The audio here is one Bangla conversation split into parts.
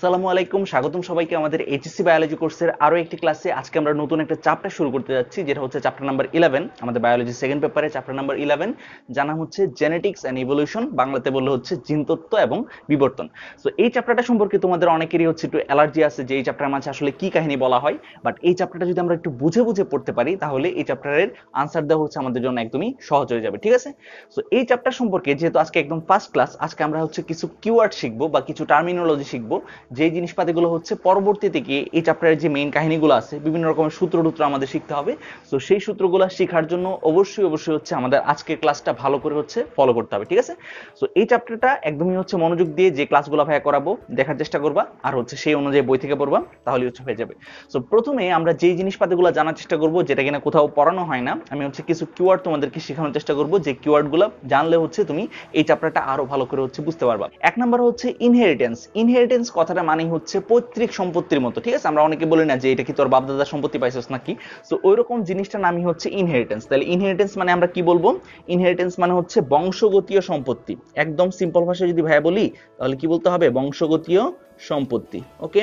আসসালামু আলাইকুম স্বাগতম সবাইকে আমাদের এইচএসসি বায়োলজি কোর্সের আরও একটি ক্লাসে আজকে আমরা নতুন একটা চ্যাপ্টার শুরু করতে যাচ্ছি যেটা হচ্ছে চ্যাপ্টার নাম্বার ইলেভেন আমাদের বায়োলজি সেকেন্ড পেপারে চ্যাপ্টার নাম্বার ইলেভেন জানা হচ্ছে জেনেটিক্স অ্যান্ড ইভলিউশন বাংলাতে বললে হচ্ছে জিনতত্ত্ব এবং বিবর্তন সো এই চ্যাপ্টারটা সম্পর্কে তোমাদের অনেকেরই হচ্ছে একটু অ্যালার্জি আছে যে এই চ্যাপ্টারের মাঝে আসলে কি কাহিনী বলা হয় বাট এই চ্যাপ্টারটা যদি আমরা একটু বুঝে বুঝে পড়তে পারি তাহলে এই চ্যাপ্টারের আনসার দেওয়া হচ্ছে আমাদের জন্য একদমই সহজ হয়ে যাবে ঠিক আছে সো এই চ্যাপ্টার সম্পর্কে যেহেতু আজকে একদম ফার্স্ট ক্লাস আজকে আমরা হচ্ছে কিছু কিওয়ার্ড শিখবো বা কিছু টার্মিনোলজি শিখবো যে জিনিসপাতিগুলো হচ্ছে পরবর্তীতে গিয়ে এই চ্যাপ্টারের যে মেইন কাহিনীগুলো আছে বিভিন্ন রকমের সূত্র টুত্র আমাদের শিখতে হবে তো সেই সূত্রগুলো শেখার জন্য অবশ্যই অবশ্যই হচ্ছে আমাদের আজকের ক্লাসটা ভালো করে হচ্ছে ফলো করতে হবে ঠিক আছে তো এই চ্যাপ্টারটা একদমই হচ্ছে মনোযোগ দিয়ে যে ক্লাসগুলো ভাইয়া করাবো দেখার চেষ্টা করবা আর হচ্ছে সেই অনুযায়ী বই থেকে পড়বা তাহলে হচ্ছে হয়ে যাবে তো প্রথমে আমরা যেই জিনিসপাতিগুলো জানার চেষ্টা করবো যেটা কিনা কোথাও পড়ানো হয় না আমি হচ্ছে কিছু কিওয়ার্ড তোমাদেরকে শেখানোর চেষ্টা করবো যে কিওয়ার্ডগুলো জানলে হচ্ছে তুমি এই চ্যাপ্টারটা আরো ভালো করে হচ্ছে বুঝতে পারবা এক নাম্বার হচ্ছে ইনহেরিটেন্স ইনহেরিটেন্স কথাটা শব্দটা মানে হচ্ছে পৈতৃক সম্পত্তির মতো ঠিক আছে আমরা অনেকে বলি না যে এটা কি তোর বাপদাদার সম্পত্তি পাইছিস নাকি ওই ওইরকম জিনিসটার নামই হচ্ছে ইনহেরিটেন্স তাহলে ইনহেরিটেন্স মানে আমরা কি বলবো ইনহেরিটেন্স মানে হচ্ছে বংশগতীয় সম্পত্তি একদম সিম্পল ভাষায় যদি ভাইয়া বলি তাহলে কি বলতে হবে বংশগতীয় সম্পত্তি ওকে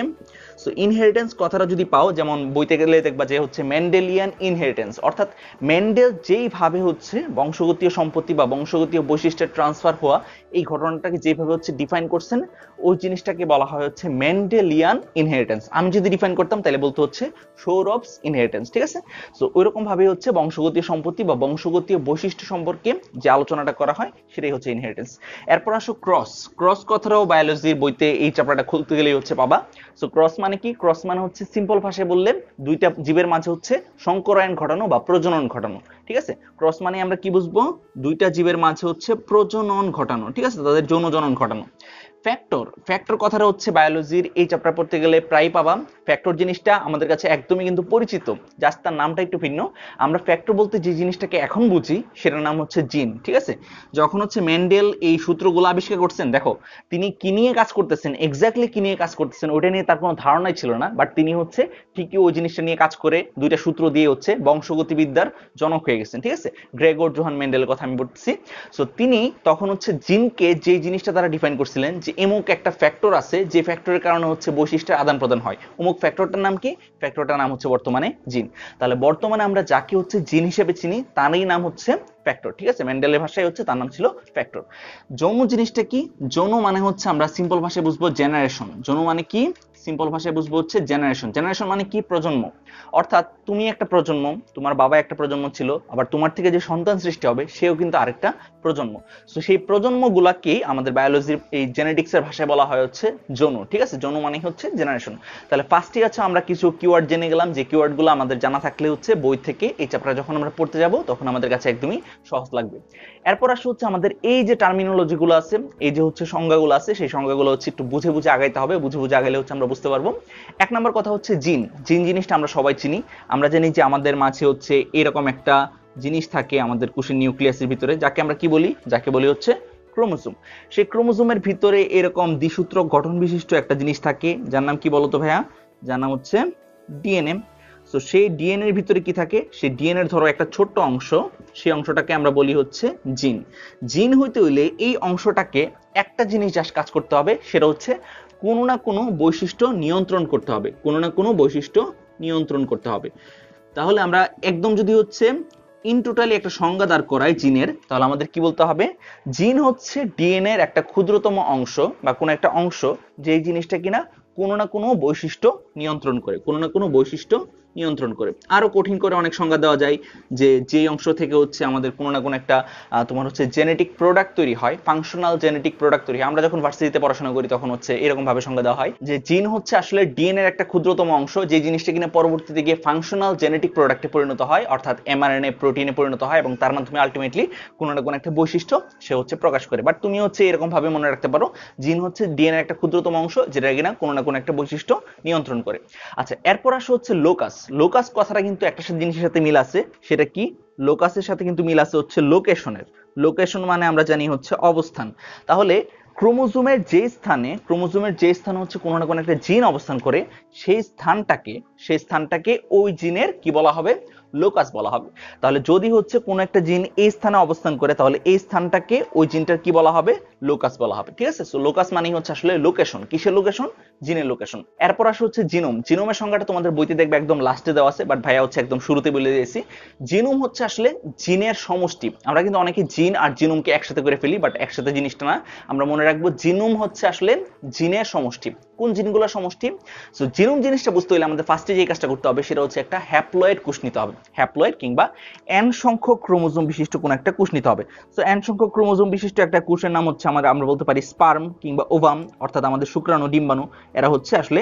সো ইনহেরিটেন্স কথাটা যদি পাও যেমন বইতে গেলে দেখবা যে হচ্ছে ম্যান্ডেলিয়ান ইনহেরিটেন্স অর্থাৎ ম্যান্ডেল যেইভাবে হচ্ছে বংশগতীয় সম্পত্তি বা বংশগতীয় বৈশিষ্ট্যের ট্রান্সফার হওয়া এই ঘটনাটাকে যেভাবে হচ্ছে ডিফাইন করছেন ওই জিনিসটাকে বলা হয় হচ্ছে ম্যান্ডেলিয়ান ইনহেরিটেন্স আমি যদি ডিফাইন করতাম তাহলে বলতে হচ্ছে সৌরভস ইনহেরিটেন্স ঠিক আছে সো ওইরকমভাবে হচ্ছে বংশগতীয় সম্পত্তি বা বংশগতীয় বৈশিষ্ট্য সম্পর্কে যে আলোচনাটা করা হয় সেটাই হচ্ছে ইনহেরিটেন্স এরপর আসো ক্রস ক্রস কথাটাও বায়োলজির বইতে এই চ্যাপ্টারটা ধরতে গেলেই হচ্ছে পাবা সো ক্রস মানে কি ক্রস মানে হচ্ছে সিম্পল ভাষায় বললে দুইটা জীবের মাঝে হচ্ছে সংকরায়ন ঘটানো বা প্রজনন ঘটানো ঠিক আছে ক্রস মানে আমরা কি বুঝবো দুইটা জীবের মাঝে হচ্ছে প্রজনন ঘটানো ঠিক আছে তাদের যৌনজনন ঘটানো ফ্যাক্টর ফ্যাক্টর কথাটা হচ্ছে বায়োলজির এই চ্যাপ্টার পড়তে গেলে প্রায় পাবা ফ্যাক্টর জিনিসটা আমাদের কাছে একদমই কিন্তু পরিচিত জাস্ট তার নামটা একটু ভিন্ন আমরা ফ্যাক্টর বলতে যে জিনিসটাকে এখন বুঝি সেটার নাম হচ্ছে জিন ঠিক আছে যখন হচ্ছে মেন্ডেল এই সূত্রগুলো আবিষ্কার করছেন দেখো তিনি কি নিয়ে কাজ করতেছেন এক্স্যাক্টলি কি নিয়ে কাজ করতেছেন ওটা নিয়ে তার কোনো ধারণাই ছিল না বাট তিনি হচ্ছে ঠিকই ওই জিনিসটা নিয়ে কাজ করে দুইটা সূত্র দিয়ে হচ্ছে বংশগতিবিদ্যার জনক হয়ে গেছেন ঠিক আছে গ্রেগর জোহান মেন্ডেলের কথা আমি বলতেছি সো তিনি তখন হচ্ছে জিনকে যে জিনিসটা তারা ডিফাইন করছিলেন যে এমুক একটা ফ্যাক্টর আছে যে ফ্যাক্টরের কারণে হচ্ছে বৈশিষ্ট্যের আদান প্রদান হয় অমুক ফ্যাক্টরটার নাম কি ফ্যাক্টরটার নাম হচ্ছে বর্তমানে জিন তাহলে বর্তমানে আমরা যাকে হচ্ছে জিন হিসেবে চিনি তারই নাম হচ্ছে ফ্যাক্টর ঠিক আছে ম্যান্ডেলের ভাষায় হচ্ছে তার নাম ছিল ফ্যাক্টর যৌন জিনিসটা কি যৌন মানে হচ্ছে আমরা সিম্পল ভাষায় বুঝবো জেনারেশন যৌন মানে কি সিম্পল ভাষায় বুঝবো হচ্ছে জেনারেশন জেনারেশন মানে কি প্রজন্ম অর্থাৎ তুমি একটা প্রজন্ম তোমার বাবা একটা প্রজন্ম ছিল আবার তোমার থেকে যে সন্তান সৃষ্টি হবে সেও কিন্তু আরেকটা প্রজন্ম তো সেই প্রজন্মগুলাকেই আমাদের বায়োলজির এই জেনেটিক্সের ভাষায় বলা হয় হচ্ছে যৌন ঠিক আছে জনু মানে হচ্ছে জেনারেশন তাহলে ফার্স্টে আছে আচ্ছা আমরা কিছু কিওয়ার্ড জেনে গেলাম যে কিওয়ার্ডগুলো আমাদের জানা থাকলে হচ্ছে বই থেকে এই চ্যাপ্টার যখন আমরা পড়তে যাব তখন আমাদের কাছে একদমই সহজ লাগবে এরপর আসলে হচ্ছে আমাদের এই যে টার্মিনোলজিগুলো আছে এই যে হচ্ছে সংজ্ঞাগুলো আছে সেই সংজ্ঞাগুলো হচ্ছে একটু বুঝে বুঝে আগাইতে হবে বুঝে বুঝে আগাইলে হচ্ছে আমরা বুঝতে পারবো এক নম্বর কথা হচ্ছে জিন জিন জিনিসটা আমরা সবাই চিনি আমরা জানি যে আমাদের মাঝে হচ্ছে এরকম একটা জিনিস থাকে আমাদের কুশিন নিউক্লিয়াসের ভিতরে যাকে আমরা কি বলি যাকে বলি হচ্ছে ক্রোমোজোম সেই ক্রোমোজোমের ভিতরে এরকম দ্বিসূত্র গঠন বিশিষ্ট একটা জিনিস থাকে যার নাম কি বলতো ভাইয়া যার নাম হচ্ছে ডিএনএ সো সেই এর ভিতরে কি থাকে সেই ডিএনএর ধরো একটা ছোট্ট অংশ সেই অংশটাকে আমরা বলি হচ্ছে জিন জিন হইতে হইলে এই অংশটাকে একটা জিনিস যা কাজ করতে হবে সেটা হচ্ছে কোনো না কোনো বৈশিষ্ট্য নিয়ন্ত্রণ করতে হবে কোনো না কোনো বৈশিষ্ট্য নিয়ন্ত্রণ করতে হবে তাহলে আমরা একদম যদি হচ্ছে ইন টোটালি একটা সংজ্ঞা দাঁড় করাই জিনের তাহলে আমাদের কি বলতে হবে জিন হচ্ছে ডিএনএ এর একটা ক্ষুদ্রতম অংশ বা কোনো একটা অংশ যে জিনিসটা কিনা কোনো না কোনো বৈশিষ্ট্য নিয়ন্ত্রণ করে কোনো না কোনো বৈশিষ্ট্য নিয়ন্ত্রণ করে আরও কঠিন করে অনেক সংজ্ঞা দেওয়া যায় যে যে অংশ থেকে হচ্ছে আমাদের কোনো না কোনো একটা তোমার হচ্ছে জেনেটিক প্রোডাক্ট তৈরি হয় ফাংশনাল জেনেটিক প্রোডাক্ট তৈরি হয় আমরা যখন ভার্সিটিতে পড়াশোনা করি তখন হচ্ছে এরকমভাবে সংজ্ঞা দেওয়া হয় যে জিন হচ্ছে আসলে ডিএনএর একটা ক্ষুদ্রতম অংশ যে জিনিসটা কিনা পরবর্তীতে গিয়ে ফাংশনাল জেনেটিক প্রোডাক্টে পরিণত হয় অর্থাৎ এমআরএনএ প্রোটিনে পরিণত হয় এবং তার মাধ্যমে আলটিমেটলি কোনো না কোনো একটা বৈশিষ্ট্য সে হচ্ছে প্রকাশ করে বাট তুমি হচ্ছে এরকমভাবে মনে রাখতে পারো জিন হচ্ছে ডিএনএর একটা ক্ষুদ্রতম অংশ যেটা কিনা কোনো না কোনো একটা বৈশিষ্ট্য নিয়ন্ত্রণ করে আচ্ছা এরপর আসে হচ্ছে লোকাস লোকাস কথাটা কিন্তু একটা জিনিসের সাথে মিল আছে সেটা কি লোকাসের সাথে কিন্তু মিল আছে হচ্ছে লোকেশনের লোকেশন মানে আমরা জানি হচ্ছে অবস্থান তাহলে ক্রোমোজোমের যে স্থানে ক্রোমোজোমের যে স্থানে হচ্ছে কোনো না কোনো একটা জিন অবস্থান করে সেই স্থানটাকে সেই স্থানটাকে ওই জিনের কি বলা হবে লোকাস বলা হবে তাহলে যদি হচ্ছে কোনো একটা জিন এই স্থানে অবস্থান করে তাহলে এই স্থানটাকে ওই জিনটার কি বলা হবে লোকাস বলা হবে ঠিক আছে সো লোকাস মানেই হচ্ছে আসলে লোকেশন কিসের লোকেশন জিনের লোকেশন এরপর আসে হচ্ছে জিনোম জিনোমের সংজ্ঞাটা তোমাদের বইতে দেখবে একদম লাস্টে দেওয়া আছে বাট ভাইয়া হচ্ছে একদম শুরুতে বলে দিয়েছি জিনোম হচ্ছে আসলে জিনের সমষ্টি আমরা কিন্তু অনেকে জিন আর জিনোমকে একসাথে করে ফেলি বাট একসাথে জিনিসটা না আমরা মনে রাখবো জিনোম হচ্ছে আসলে জিনের সমষ্টি কোন জিনগুলোর সমষ্টি সো জিনোম জিনিসটা বুঝতে হলে আমাদের ফার্স্টে যে কাজটা করতে হবে সেটা হচ্ছে একটা হ্যাপ্লয়েড কোষ নিতে হবে হ্যাপ্লয়েড কিংবা এন সংখ্যক ক্রোমোজোম বিশিষ্ট কোন একটা কোষ নিতে হবে সো এন সংখ্যক ক্রোমোজোম বিশিষ্ট একটা কোষের নাম হচ্ছে হচ্ছে আমাদের আমরা বলতে পারি স্পার্ম কিংবা ওভাম অর্থাৎ আমাদের শুক্রাণু ডিম্বাণু এরা হচ্ছে আসলে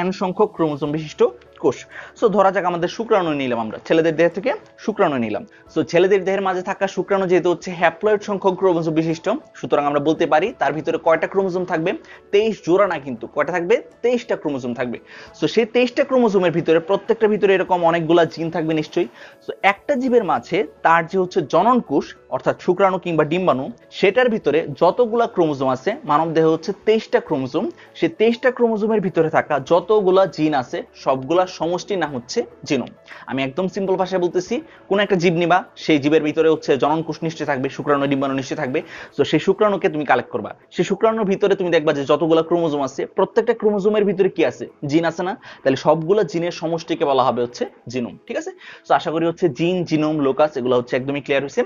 এন সংখ্যক ক্রোমোজোম বিশিষ্ট কোষ সো ধরা যাক আমাদের শুক্রাণু নিলাম আমরা ছেলেদের দেহ থেকে শুক্রাণু নিলাম সো ছেলেদের দেহের মাঝে থাকা শুক্রাণু যেহেতু হচ্ছে হ্যাপ্লয়েড সংখ্যক ক্রোমোজোম বিশিষ্ট সুতরাং আমরা বলতে পারি তার ভিতরে কয়টা ক্রোমোজোম থাকবে তেইশ জোড়া না কিন্তু কয়টা থাকবে তেইশটা ক্রোমোজোম থাকবে সো সেই তেইশটা ক্রোমোজোমের ভিতরে প্রত্যেকটা ভিতরে এরকম অনেকগুলা জিন থাকবে নিশ্চয়ই সো একটা জীবের মাঝে তার যে হচ্ছে জনন কোষ অর্থাৎ শুক্রাণু কিংবা ডিম্বাণু সেটার ভিতরে যতগুলা ক্রোমোজোম আছে মানব দেহ হচ্ছে তেইশটা ক্রোমোজোম সেই তেইশটা ক্রোমোজোমের ভিতরে থাকা যতগুলা জিন আছে সবগুলা সমষ্টি না হচ্ছে জিনোম আমি একদম সিম্পল ভাষায় বলতেছি কোন একটা জীব নিবা সেই জীবের ভিতরে হচ্ছে জননকুশ নিশ্চয় থাকবে শুক্রাণু ডিম্বাণু নিশ্চয় থাকবে তো সেই শুক্রাণুকে তুমি কালেক্ট করবা সেই শুক্রাণুর ভিতরে তুমি দেখবা যে যতগুলো ক্রোমোজোম আছে প্রত্যেকটা ক্রোমোজোমের ভিতরে কি আছে জিন আছে না তাহলে সবগুলো জিনের সমষ্টিকে বলা হবে হচ্ছে জিনোম ঠিক আছে তো আশা করি হচ্ছে জিন জিনোম লোকাস এগুলো হচ্ছে একদমই ক্লিয়ার হয়েছে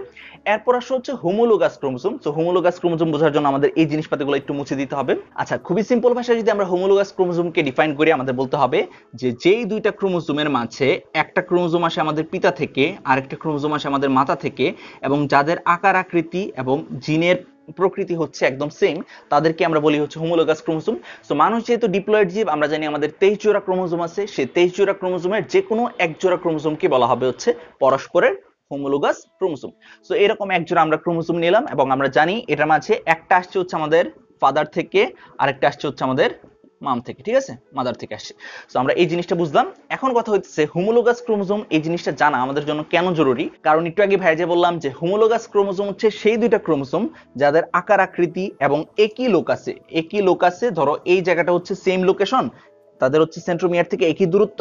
এরপর আসলে হচ্ছে হোমোলোগাস ক্রোমোজোম তো হোমোলোগাস ক্রোমোজোম বোঝার জন্য আমাদের এই জিনিসপাতিগুলো একটু মুছে দিতে হবে আচ্ছা খুবই সিম্পল ভাষায় যদি আমরা হোমোলোগাস ক্রোমোজোমকে ডিফাইন করি আমাদের বলতে হবে যে যেই দুইটা ক্রোমোজোমের মাঝে একটা ক্রোমোজোম আসে আমাদের পিতা থেকে আরেকটা ক্রোমোজোম আসে আমাদের মাতা থেকে এবং যাদের আকার আকৃতি এবং জিনের প্রকৃতি হচ্ছে একদম সেম তাদেরকে আমরা বলি হচ্ছে হোমোলোগাস ক্রোমোজোম সো মানুষ যেহেতু ডিপ্লয়েড জীব আমরা জানি আমাদের তেইশ জোড়া ক্রোমোজোম আছে সেই তেইশ জোড়া ক্রোমোজোমের যে কোনো এক জোড়া ক্রোমোজোমকে বলা হবে হচ্ছে পরস্পরের হোমোলোগাস ক্রোমোজোম সো এরকম এক জোড়া আমরা ক্রোমোজোম নিলাম এবং আমরা জানি এটার মাঝে একটা আসছে হচ্ছে আমাদের ফাদার থেকে আরেকটা আসছে হচ্ছে আমাদের মাম থেকে ঠিক আছে মাদার থেকে আসছে তো আমরা এই জিনিসটা বুঝলাম এখন কথা হচ্ছে হোমোলোগাস ক্রোমোজোম এই জিনিসটা জানা আমাদের জন্য কেন জরুরি কারণ একটু আগে ভাই যে বললাম যে হোমোলোগাস ক্রোমোজোম হচ্ছে সেই দুইটা ক্রোমোজোম যাদের আকার আকৃতি এবং একই লোকাসে একই লোকাসে ধরো এই জায়গাটা হচ্ছে সেম লোকেশন তাদের হচ্ছে সেন্ট্রোমিয়ার থেকে একই দূরত্ব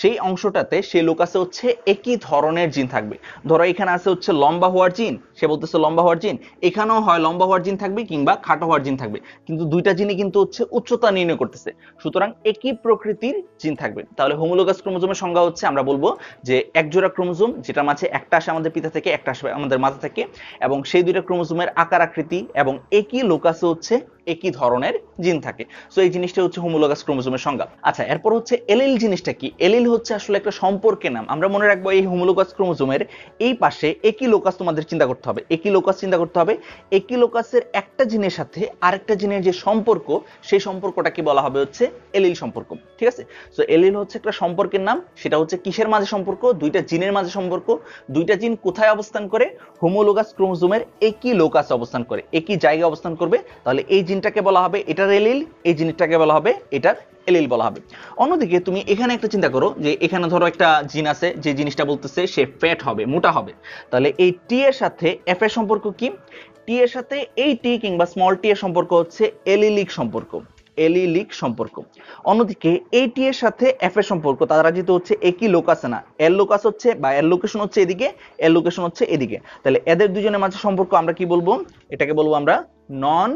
সেই অংশটাতে সেই লোকাসে হচ্ছে একই ধরনের জিন থাকবে ধরো এখানে আছে হচ্ছে লম্বা হওয়ার জিন সে বলতেছে লম্বা হওয়ার জিন এখানেও হয় লম্বা হওয়ার জিন থাকবে কিংবা খাটো হওয়ার জিন থাকবে কিন্তু দুইটা জিনই কিন্তু হচ্ছে উচ্চতা নির্ণয় করতেছে সুতরাং একই প্রকৃতির জিন থাকবে তাহলে হোমোলোগাস ক্রোমোজোমের সংজ্ঞা হচ্ছে আমরা বলবো যে একজোড়া ক্রোমোজোম যেটা মাঝে একটা আসে আমাদের পিতা থেকে একটা আসবে আমাদের মাথা থেকে এবং সেই দুইটা ক্রোমোজোমের আকার আকৃতি এবং একই লোকাসে হচ্ছে একই ধরনের জিন থাকে সো এই জিনিসটা হচ্ছে হোমোলোগাস ক্রোমোজোমের সংজ্ঞা আচ্ছা এরপর হচ্ছে এলিল জিনিসটা কি এলিল হচ্ছে আসলে একটা সম্পর্কের নাম আমরা মনে রাখবো এই হোমোলোগাস ক্রোমোজোমের এই পাশে একই লোকাস তোমাদের চিন্তা করতে হবে একই লোকাস চিন্তা করতে হবে একই লোকাসের একটা জিনের সাথে আরেকটা জিনের যে সম্পর্ক সেই সম্পর্কটাকে বলা হবে হচ্ছে এলিল সম্পর্ক ঠিক আছে সো এলিল হচ্ছে একটা সম্পর্কের নাম সেটা হচ্ছে কিসের মাঝে সম্পর্ক দুইটা জিনের মাঝে সম্পর্ক দুইটা জিন কোথায় অবস্থান করে হোমোলোগাস ক্রোমোজোমের একই লোকাস অবস্থান করে একই জায়গায় অবস্থান করবে তাহলে এই জিন জিনটাকে বলা হবে এটার এলিল এই জিনিসটাকে বলা হবে এটার এলিল বলা হবে অন্যদিকে তুমি এখানে একটা চিন্তা করো যে এখানে ধরো একটা জিন আছে যে জিনিসটা বলতেছে সে ফ্যাট হবে মোটা হবে তাহলে এই টি এর সাথে এফ এর সম্পর্ক কি টি এর সাথে এই টি কিংবা স্মল টি এর সম্পর্ক হচ্ছে এলিলিক সম্পর্ক এলিলিক সম্পর্ক অন্যদিকে টি এর সাথে এফ এর সম্পর্ক তারা যেহেতু হচ্ছে একই লোকাস না এল লোকাস হচ্ছে বা এল লোকেশন হচ্ছে এদিকে এল লোকেশন হচ্ছে এদিকে তাহলে এদের দুজনের মাঝে সম্পর্ক আমরা কি বলবো এটাকে বলবো আমরা নন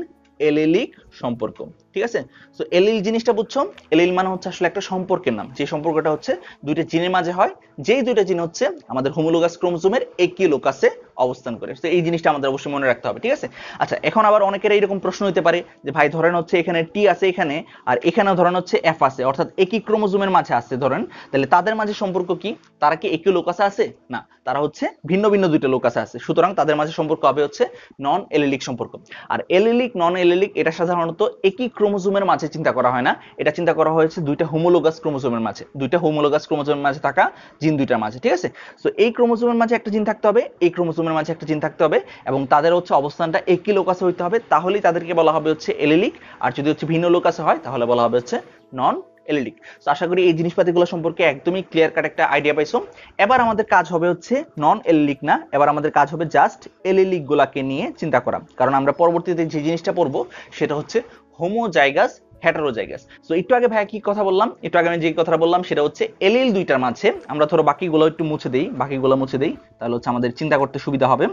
অ্যালিলিক সম্পর্ক ঠিক আছে সো এলিল জিনিসটা বুঝছো এলিল মানে হচ্ছে আসলে একটা সম্পর্কের নাম যে সম্পর্কটা হচ্ছে দুইটা জিনের মাঝে হয় যেই দুইটা জিন হচ্ছে আমাদের হোমোলোগাস ক্রোমোজোমের একই লোকাসে অবস্থান করে তো এই জিনিসটা আমাদের অবশ্যই মনে রাখতে হবে ঠিক আছে আচ্ছা এখন আবার অনেকের এইরকম প্রশ্ন হতে পারে যে ভাই ধরেন হচ্ছে এখানে টি আছে এখানে আর এখানে ধরেন হচ্ছে এফ আছে অর্থাৎ একই ক্রোমোজোমের মাঝে আছে ধরেন তাহলে তাদের মাঝে সম্পর্ক কি তারা কি একই লোকাসে আছে না তারা হচ্ছে ভিন্ন ভিন্ন দুইটা লোকাসে আছে সুতরাং তাদের মাঝে সম্পর্ক হবে হচ্ছে নন এলিলিক সম্পর্ক আর এলিলিক নন এলিলিক এটা সাধারণত একই ক্রোমোজোমের মাঝে চিন্তা করা হয় না এটা চিন্তা করা হয়েছে দুইটা হোমোলোগাস ক্রোমোজোমের মাঝে দুইটা হোমোলোগাস ক্রোমোজোমের মাঝে থাকা জিন দুইটার মাঝে ঠিক আছে তো এই ক্রোমোজোমের মাঝে একটা জিন থাকতে হবে এই ক্রোমোজোমের মাঝে একটা জিন থাকতে হবে এবং তাদের হচ্ছে অবস্থানটা একই লোকাসে হইতে হবে তাহলেই তাদেরকে বলা হবে হচ্ছে এলিলিক আর যদি হচ্ছে ভিন্ন লোকাসে হয় তাহলে বলা হবে হচ্ছে নন এলিলিক তো আশা করি এই জিনিসপাতিগুলো সম্পর্কে একদমই ক্লিয়ার কাট একটা আইডিয়া পাইছো এবার আমাদের কাজ হবে হচ্ছে নন এলিলিক না এবার আমাদের কাজ হবে জাস্ট এলিলিকগুলাকে নিয়ে চিন্তা করা কারণ আমরা পরবর্তীতে যে জিনিসটা পড়বো সেটা হচ্ছে হোমোজাইগাস হ্যাটারোজাইগাস সো একটু আগে ভাইয়া কি কথা বললাম একটু আগে আমি যে কথাটা বললাম সেটা হচ্ছে এলিল দুইটার মাঝে আমরা ধরো বাকিগুলো একটু মুছে দেই বাকিগুলো মুছে দেই তাহলে হচ্ছে আমাদের চিন্তা করতে সুবিধা হবে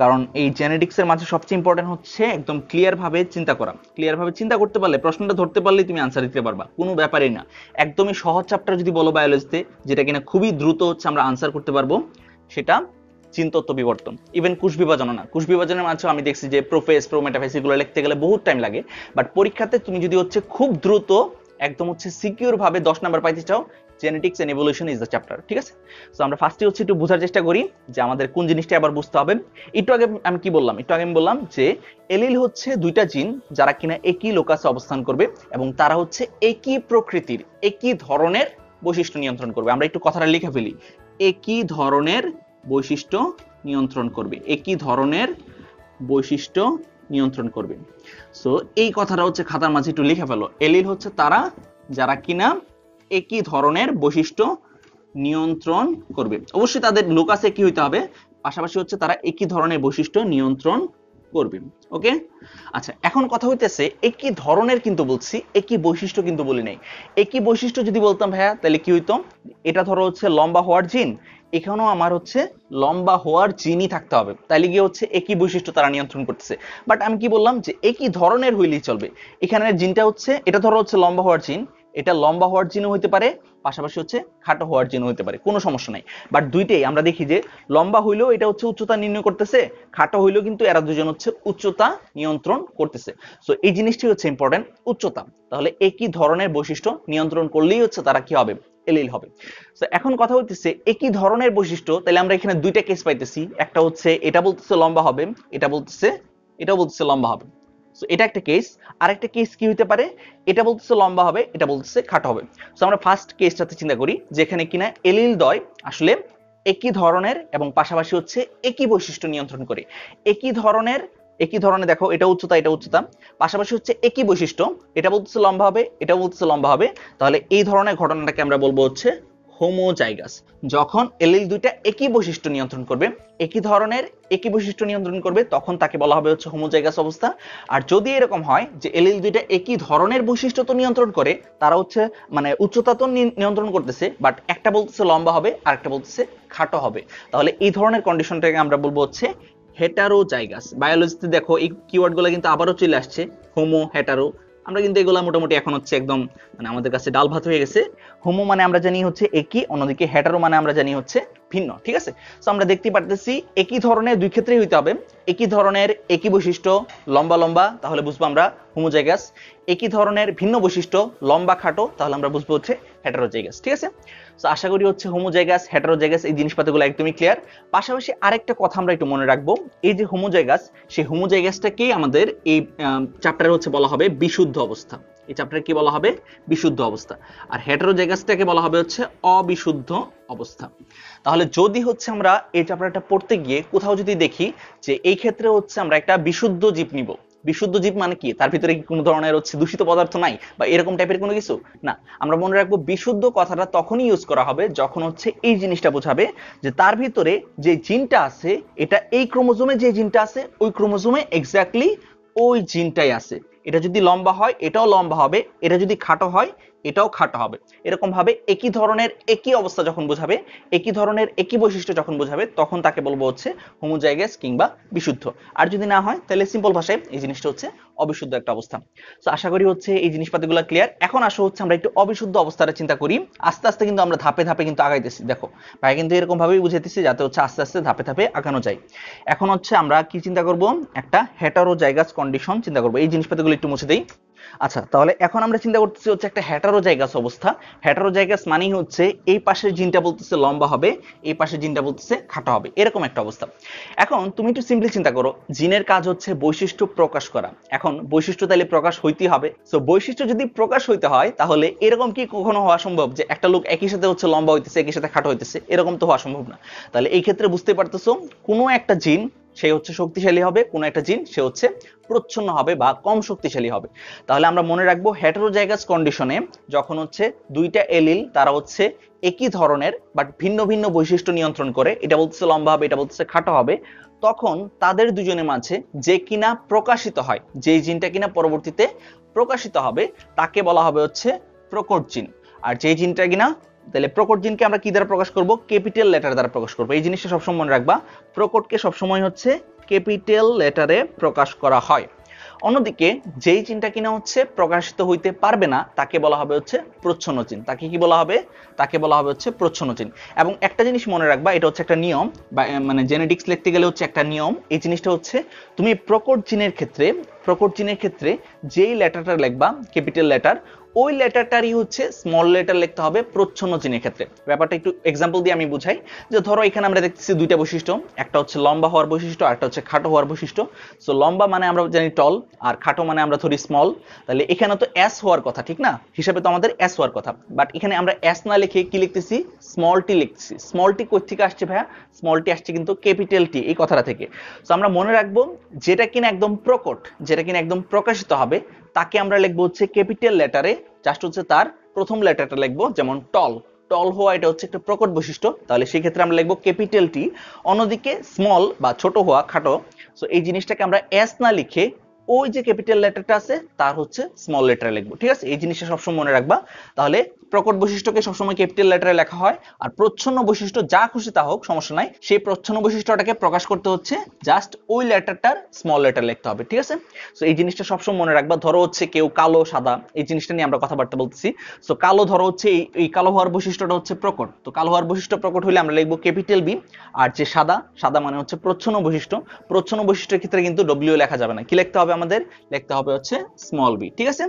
কারণ এই জেনেটিক্সের মাঝে সবচেয়ে ইম্পর্টেন্ট হচ্ছে একদম ক্লিয়ারভাবে চিন্তা করা ক্লিয়ারভাবে চিন্তা করতে পারলে প্রশ্নটা ধরতে পারলে তুমি আনসার দিতে পারবা কোনো ব্যাপারই না একদমই সহজ চ্যাপ্টার যদি বলো বায়োলজিতে যেটা কিনা খুবই দ্রুত হচ্ছে আমরা আনসার করতে পারবো সেটা চিন্তত্ব বিবর্তন ইভেন কুশ বিভাজনও না কুশ বিভাজনের মাঝেও আমি দেখছি যে প্রোফেস প্রোমেটাফেস এগুলো লিখতে গেলে বহুত টাইম লাগে বাট পরীক্ষাতে তুমি যদি হচ্ছে খুব দ্রুত একদম হচ্ছে সিকিউর ভাবে দশ নাম্বার পাইতে চাও genetics and evolution is the chapter ঠিক আছে সো আমরা ফার্স্টে হচ্ছে একটু বোঝার চেষ্টা করি যে আমাদের কোন জিনিসটা আবার বুঝতে হবে একটু আগে আমি কি বললাম একটু আগে আমি বললাম যে এলিল হচ্ছে দুইটা জিন যারা কিনা একই লোকাসে অবস্থান করবে এবং তারা হচ্ছে একই প্রকৃতির একই ধরনের বৈশিষ্ট্য নিয়ন্ত্রণ করবে আমরা একটু কথাটা লিখে ফেলি একই ধরনের বৈশিষ্ট্য নিয়ন্ত্রণ করবে একই ধরনের বৈশিষ্ট্য নিয়ন্ত্রণ করবে সো এই কথাটা হচ্ছে খাতার মাঝে একটু লিখে ফেলো এলিল হচ্ছে তারা যারা কিনা একই ধরনের বৈশিষ্ট্য নিয়ন্ত্রণ করবে অবশ্যই তাদের লোকাসে কি হইতে হবে পাশাপাশি হচ্ছে তারা একই ধরনের বৈশিষ্ট্য নিয়ন্ত্রণ করবে ওকে আচ্ছা এখন কথা হইতেছে একই ধরনের কিন্তু বলছি একই বৈশিষ্ট্য কিন্তু বলি নাই একই বৈশিষ্ট্য যদি বলতাম ভাইয়া তাহলে কি হইতো এটা ধরো হচ্ছে লম্বা হওয়ার জিন এখানেও আমার হচ্ছে লম্বা হওয়ার চিনই থাকতে হবে তাইলে গিয়ে হচ্ছে একই বৈশিষ্ট্য তারা নিয়ন্ত্রণ করতেছে বাট আমি কি বললাম যে একই ধরনের হইলেই চলবে এখানে জিনটা হচ্ছে এটা ধরো হচ্ছে লম্বা হওয়ার চিন এটা লম্বা হওয়ার জিনও হতে পারে পাশাপাশি হচ্ছে খাটো হওয়ার জিনও হতে পারে কোনো সমস্যা নাই বাট দুইটাই আমরা দেখি যে লম্বা হইলেও এটা হচ্ছে উচ্চতা নির্ণয় করতেছে খাটো হইলেও কিন্তু এরা দুজন হচ্ছে উচ্চতা নিয়ন্ত্রণ করতেছে সো এই জিনিসটি হচ্ছে ইম্পর্টেন্ট উচ্চতা তাহলে একই ধরনের বৈশিষ্ট্য নিয়ন্ত্রণ করলেই হচ্ছে তারা কি হবে এলিল হবে তো এখন কথা হচ্ছে একই ধরনের বৈশিষ্ট্য তাহলে আমরা এখানে দুইটা কেস পাইতেছি একটা হচ্ছে এটা বলতেছে লম্বা হবে এটা বলতেছে এটা বলতেছে লম্বা হবে সো এটা একটা কেস আর একটা কেস কি হতে পারে এটা বলতেছে লম্বা হবে এটা বলতেছে খাটো হবে সো আমরা ফার্স্ট কেসটাতে চিন্তা করি যেখানে কিনা এলিল দয় আসলে একই ধরনের এবং পাশাপাশি হচ্ছে একই বৈশিষ্ট্য নিয়ন্ত্রণ করে একই ধরনের একই ধরনের দেখো এটা উচ্চতা এটা উচ্চতা পাশাপাশি হচ্ছে একই বৈশিষ্ট্য এটা বলতেছে লম্বা হবে এটা বলতেছে লম্বা হবে তাহলে এই ধরনের ঘটনাটাকে আমরা বলবো হচ্ছে হোমোজাইগাস যখন এলিল দুইটা একই বৈশিষ্ট্য নিয়ন্ত্রণ করবে একই ধরনের একই বৈশিষ্ট্য নিয়ন্ত্রণ করবে তখন তাকে বলা হবে হচ্ছে হোমোজাইগাস অবস্থা আর যদি এরকম হয় যে এলিল দুইটা একই ধরনের বৈশিষ্ট্য তো নিয়ন্ত্রণ করে তারা হচ্ছে মানে উচ্চতা তো নিয়ন্ত্রণ করতেছে বাট একটা বলতেছে লম্বা হবে আর একটা বলতেছে খাটো হবে তাহলে এই ধরনের কন্ডিশনটাকে আমরা বলবো হচ্ছে হেটারো জায়গাস বায়োলজিতে দেখো এই কিওয়ার্ডগুলো কিন্তু আবারও চলে আসছে হোমো হেটারো আমরা কিন্তু এগুলো মোটামুটি এখন হচ্ছে একদম মানে আমাদের কাছে ডাল ভাত হয়ে গেছে হোমো মানে আমরা জানি হচ্ছে একই অন্যদিকে হেটারো মানে আমরা জানি হচ্ছে ভিন্ন ঠিক আছে তো আমরা দেখতে পারতেছি একই ধরনের দুই ক্ষেত্রেই হইতে হবে একই ধরনের একই বৈশিষ্ট্য লম্বা লম্বা তাহলে বুঝবো আমরা হোমো জায়গাস একই ধরনের ভিন্ন বৈশিষ্ট্য লম্বা খাটো তাহলে আমরা বুঝবো হচ্ছে জায়গাস ঠিক আছে সো আশা করি হচ্ছে হোমোজাইগাস হ্যাটারোজাইগাস এই জিনিসপাতিগুলো একদমই ক্লিয়ার পাশাপাশি আরেকটা কথা আমরা একটু মনে রাখবো এই যে হোমোজাইগাস সেই হোমোজাইগাসটাকেই আমাদের এই চ্যাপ্টারে হচ্ছে বলা হবে বিশুদ্ধ অবস্থা এই চ্যাপ্টারে কি বলা হবে বিশুদ্ধ অবস্থা আর হ্যাটারোজাইগাসটাকে বলা হবে হচ্ছে অবিশুদ্ধ অবস্থা তাহলে যদি হচ্ছে আমরা এই চ্যাপ্টারটা পড়তে গিয়ে কোথাও যদি দেখি যে এই ক্ষেত্রে হচ্ছে আমরা একটা বিশুদ্ধ জীব নিব বিশুদ্ধ জীব মানে কি তার ভিতরে কি কোনো ধরনের হচ্ছে দূষিত পদার্থ নাই বা এরকম টাইপের কোনো কিছু না আমরা মনে রাখবো বিশুদ্ধ কথাটা তখনই ইউজ করা হবে যখন হচ্ছে এই জিনিসটা বোঝাবে যে তার ভিতরে যে জিনটা আছে এটা এই ক্রোমোজোমে যে জিনটা আছে ওই ক্রোমোজোমে এক্স্যাক্টলি ওই জিনটাই আছে এটা যদি লম্বা হয় এটাও লম্বা হবে এটা যদি খাটো হয় এটাও খাটো হবে এরকম ভাবে একই ধরনের একই অবস্থা যখন বোঝাবে একই ধরনের একই বৈশিষ্ট্য যখন বোঝাবে তখন তাকে বলবো হচ্ছে হোমোজাইগাস কিংবা বিশুদ্ধ আর যদি না হয় তাহলে সিম্পল ভাষায় এই জিনিসটা হচ্ছে অবিশুদ্ধ একটা অবস্থা তো আশা করি হচ্ছে এই জিনিসপাতিগুলো ক্লিয়ার এখন আসো হচ্ছে আমরা একটু অবিশুদ্ধ অবস্থাটা চিন্তা করি আস্তে আস্তে কিন্তু আমরা ধাপে ধাপে কিন্তু আগাইতেছি দেখো ভাই কিন্তু এরকম ভাবেই বুঝাইতেছি যাতে হচ্ছে আস্তে আস্তে ধাপে ধাপে আগানো যায় এখন হচ্ছে আমরা কি চিন্তা করব একটা হেটারো জায়গাস কন্ডিশন চিন্তা করব এই জিনিসপাতিগুলো একটু মুছে দেই আচ্ছা তাহলে এখন আমরা চিন্তা করতেছি হচ্ছে একটা হ্যাটারো জায়গাস অবস্থা হ্যাটারো জায়গাস মানেই হচ্ছে এই পাশের জিনটা বলতেছে লম্বা হবে এই পাশের জিনটা বলতেছে খাটো হবে এরকম একটা অবস্থা এখন তুমি একটু সিম্পলি চিন্তা করো জিনের কাজ হচ্ছে বৈশিষ্ট্য প্রকাশ করা এখন বৈশিষ্ট্য তাহলে প্রকাশ হইতেই হবে সো বৈশিষ্ট্য যদি প্রকাশ হইতে হয় তাহলে এরকম কি কখনো হওয়া সম্ভব যে একটা লোক একই সাথে হচ্ছে লম্বা হইতেছে একই সাথে খাটো হইতেছে এরকম তো হওয়া সম্ভব না তাহলে এই ক্ষেত্রে বুঝতে পারতেছো কোনো একটা জিন সেই হচ্ছে শক্তিশালী হবে কোনো একটা জিন সে হচ্ছে প্রচ্ছন্ন হবে বা কম শক্তিশালী হবে তাহলে আমরা মনে রাখবো হ্যাটারোজাইগাস কন্ডিশনে যখন হচ্ছে দুইটা এলিল তারা হচ্ছে একই ধরনের বাট ভিন্ন ভিন্ন বৈশিষ্ট্য নিয়ন্ত্রণ করে এটা বলতেছে লম্বা হবে এটা বলতেছে খাটো হবে তখন তাদের দুজনের মাঝে যে কিনা প্রকাশিত হয় যে জিনটা কিনা পরবর্তীতে প্রকাশিত হবে তাকে বলা হবে হচ্ছে প্রকট জিন আর যে জিনটা কিনা তাহলে প্রকট জিনকে আমরা কি দ্বারা প্রকাশ করব ক্যাপিটাল লেটার দ্বারা প্রকাশ করব এই জিনিসটা সবসময় মনে রাখবা প্রকটকে সবসময় হচ্ছে ক্যাপিটাল লেটারে প্রকাশ করা হয় অন্যদিকে যেই চিনটা কিনা হচ্ছে প্রকাশিত হইতে পারবে না তাকে বলা হবে হচ্ছে প্রচ্ছন্ন চিন তাকে কি বলা হবে তাকে বলা হবে হচ্ছে প্রচ্ছন্ন চিন এবং একটা জিনিস মনে রাখবা এটা হচ্ছে একটা নিয়ম মানে জেনেটিক্স লিখতে গেলে হচ্ছে একটা নিয়ম এই জিনিসটা হচ্ছে তুমি প্রকট চিনের ক্ষেত্রে প্রকট চিনের ক্ষেত্রে যেই লেটারটা লিখবা ক্যাপিটাল লেটার ওই লেটারটারই হচ্ছে স্মল লেটার লিখতে হবে প্রচ্ছন্ন চিহ্নের ক্ষেত্রে ব্যাপারটা একটু এক্সাম্পল দিয়ে আমি বুঝাই যে ধরো এখানে আমরা দেখতেছি দুইটা বৈশিষ্ট্য একটা হচ্ছে লম্বা হওয়ার বৈশিষ্ট্য আর একটা হচ্ছে খাটো হওয়ার বৈশিষ্ট্য সো লম্বা মানে আমরা জানি টল আর খাটো মানে আমরা ধরি স্মল তাহলে এখানে তো এস হওয়ার কথা ঠিক না হিসাবে তো আমাদের এস হওয়ার কথা বাট এখানে আমরা এস না লিখে কি লিখতেছি স্মল টি লিখতেছি স্মল টি কোথ থেকে আসছে ভাইয়া স্মল টি আসছে কিন্তু ক্যাপিটাল টি এই কথাটা থেকে সো আমরা মনে রাখবো যেটা কিনা একদম প্রকট যেটা কিনা একদম প্রকাশিত হবে তাকে আমরা লিখবো হচ্ছে ক্যাপিটাল লেটারে জাস্ট হচ্ছে তার প্রথম লেটারটা লিখবো যেমন টল টল হওয়া এটা হচ্ছে একটা প্রকট বৈশিষ্ট্য তাহলে সেক্ষেত্রে আমরা লিখবো ক্যাপিটাল টি অন্যদিকে স্মল বা ছোট হওয়া খাটো সো এই জিনিসটাকে আমরা এস না লিখে ওই যে ক্যাপিটাল লেটারটা আছে তার হচ্ছে স্মল লেটার লিখবো ঠিক আছে এই জিনিসটা সবসময় মনে রাখবা তাহলে প্রকট বৈশিষ্ট্যকে সবসময় ক্যাপিটাল লেটারে লেখা হয় আর প্রচ্ছন্ন বৈশিষ্ট্য যা খুশি তা হোক সমস্যা নাই সেই প্রচ্ছন্ন বৈশিষ্ট্যটাকে প্রকাশ করতে হচ্ছে জাস্ট ওই লেটারটার স্মল লেটার লিখতে হবে ঠিক আছে সো এই জিনিসটা সবসময় মনে রাখবা ধরো হচ্ছে কেউ কালো সাদা এই জিনিসটা নিয়ে আমরা কথাবার্তা বলতেছি সো কালো ধরো হচ্ছে এই এই কালো হওয়ার বৈশিষ্ট্যটা হচ্ছে প্রকট তো কালো হওয়ার বৈশিষ্ট্য প্রকট হলে আমরা লিখবো ক্যাপিটাল বি আর যে সাদা সাদা মানে হচ্ছে প্রচ্ছন্ন বৈশিষ্ট্য প্রচ্ছন্ন বৈশিষ্ট্যের ক্ষেত্রে কিন্তু ডব্লিউ লেখা যাবে না কি লিখতে হবে আমাদের লিখতে হবে হচ্ছে স্মল বি ঠিক আছে